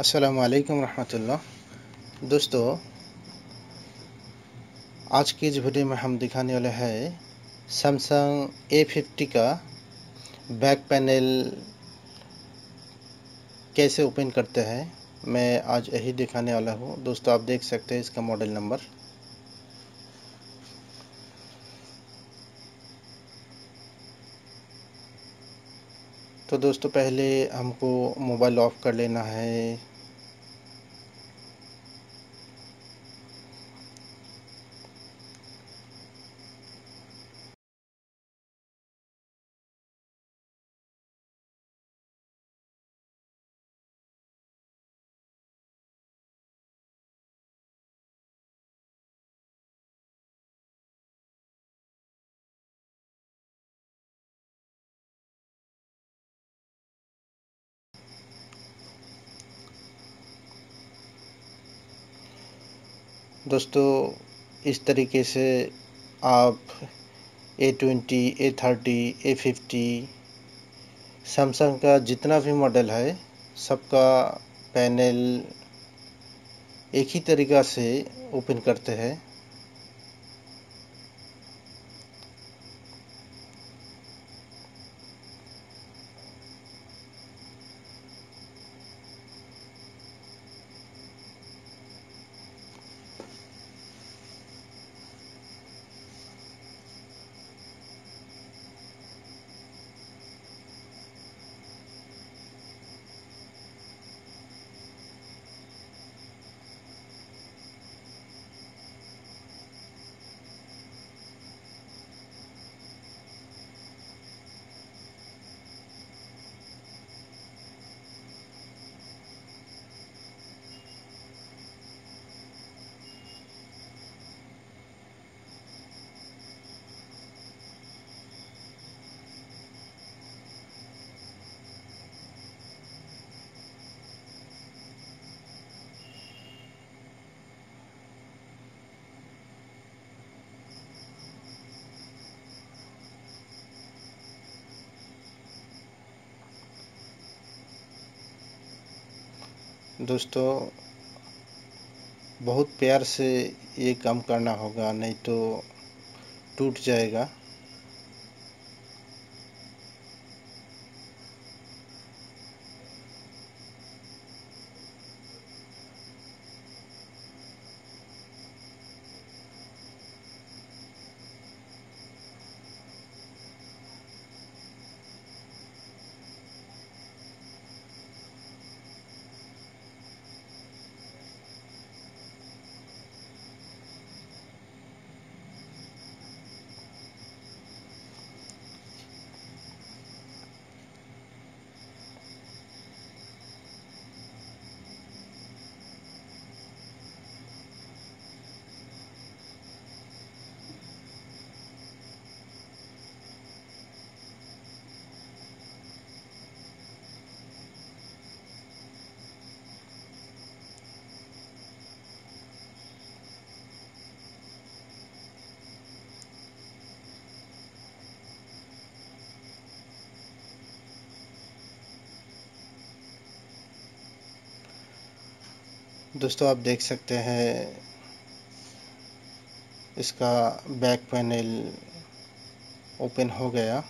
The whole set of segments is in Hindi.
असलकम वरहमतुल्ला दोस्तों आज की इस वीडियो में हम दिखाने वाले हैं सैमसंग ए फिफ्टी का बैक पैनल कैसे ओपन करते हैं मैं आज यही दिखाने वाला हूँ दोस्तों आप देख सकते हैं इसका मॉडल नंबर तो दोस्तों पहले हमको मोबाइल ऑफ़ कर लेना है दोस्तों इस तरीके से आप A twenty A thirty A fifty Samsung का जितना भी मॉडल है सबका पैनल एक ही तरीक़ा से ओपन करते हैं दोस्तों बहुत प्यार से ये काम करना होगा नहीं तो टूट जाएगा दोस्तों आप देख सकते हैं इसका बैक पैनल ओपन हो गया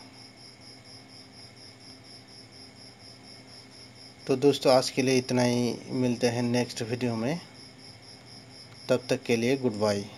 तो दोस्तों आज के लिए इतना ही मिलते हैं नेक्स्ट वीडियो में तब तक के लिए गुड बाई